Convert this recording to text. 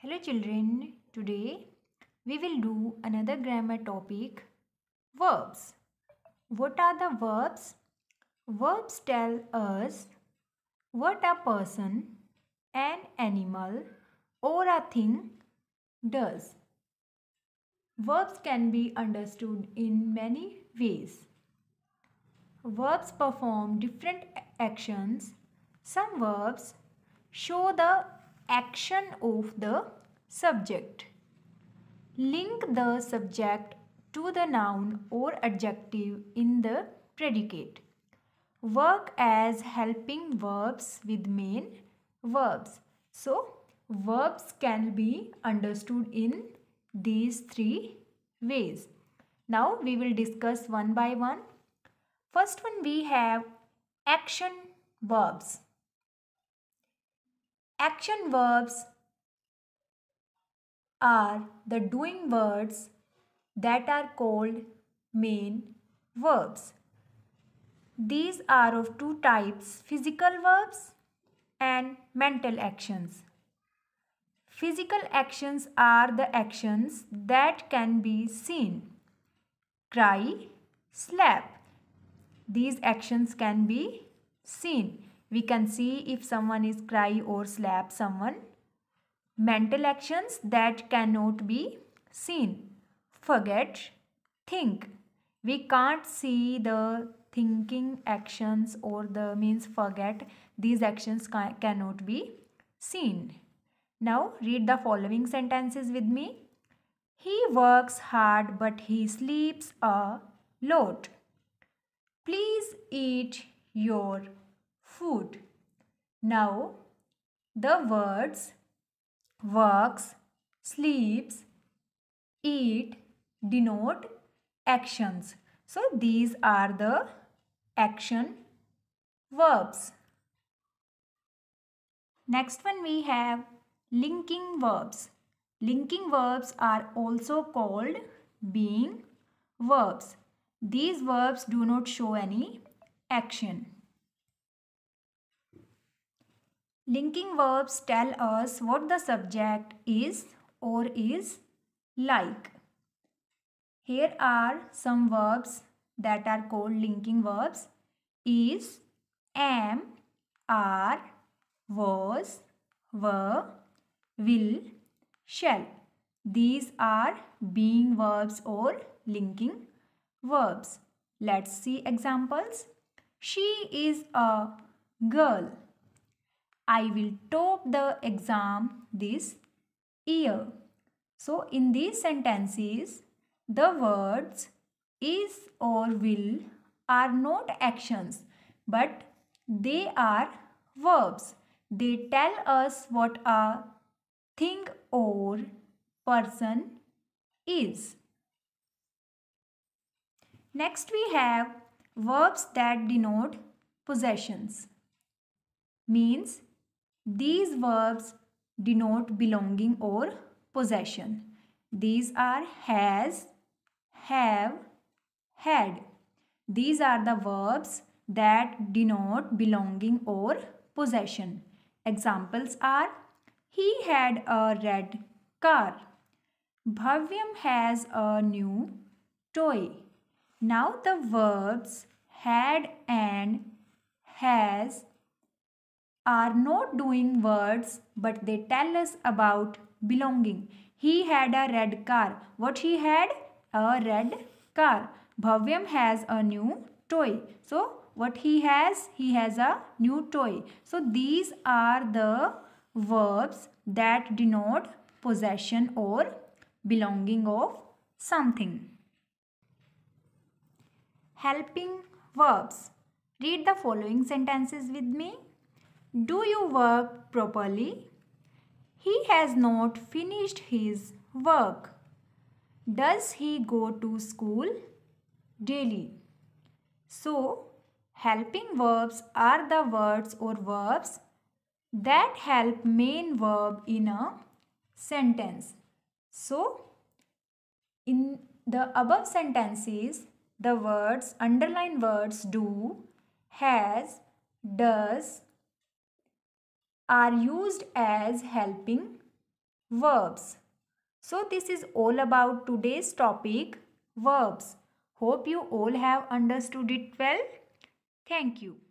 Hello children, today we will do another grammar topic, verbs. What are the verbs? Verbs tell us what a person, an animal or a thing does. Verbs can be understood in many ways. Verbs perform different actions. Some verbs show the action of the subject. Link the subject to the noun or adjective in the predicate. Work as helping verbs with main verbs. So, verbs can be understood in these three ways. Now, we will discuss one by one. First one we have action verbs. Action verbs are the doing words that are called main verbs. These are of two types physical verbs and mental actions. Physical actions are the actions that can be seen. Cry, slap. These actions can be seen. We can see if someone is cry or slap someone. Mental actions that cannot be seen. Forget, think. We can't see the thinking actions or the means forget. These actions ca cannot be seen. Now read the following sentences with me. He works hard but he sleeps a lot. Please eat your food. Now, the words works, sleeps, eat denote actions. So, these are the action verbs. Next one we have linking verbs. Linking verbs are also called being verbs. These verbs do not show any action. Linking verbs tell us what the subject is or is like. Here are some verbs that are called linking verbs. Is, am, are, was, were, will, shall. These are being verbs or linking verbs. Let's see examples. She is a girl. I will top the exam this year. So in these sentences, the words is or will are not actions but they are verbs. They tell us what a thing or person is. Next we have verbs that denote possessions. Means these verbs denote belonging or possession. These are has, have, had. These are the verbs that denote belonging or possession. Examples are He had a red car. Bhavyam has a new toy. Now the verbs had and has are not doing words but they tell us about belonging. He had a red car. What he had? A red car. Bhavyam has a new toy. So what he has? He has a new toy. So these are the verbs that denote possession or belonging of something. Helping verbs. Read the following sentences with me. Do you work properly? He has not finished his work. Does he go to school? Daily. So, helping verbs are the words or verbs that help main verb in a sentence. So, in the above sentences, the words, underline words do, has, does, are used as helping verbs. So this is all about today's topic verbs. Hope you all have understood it well. Thank you.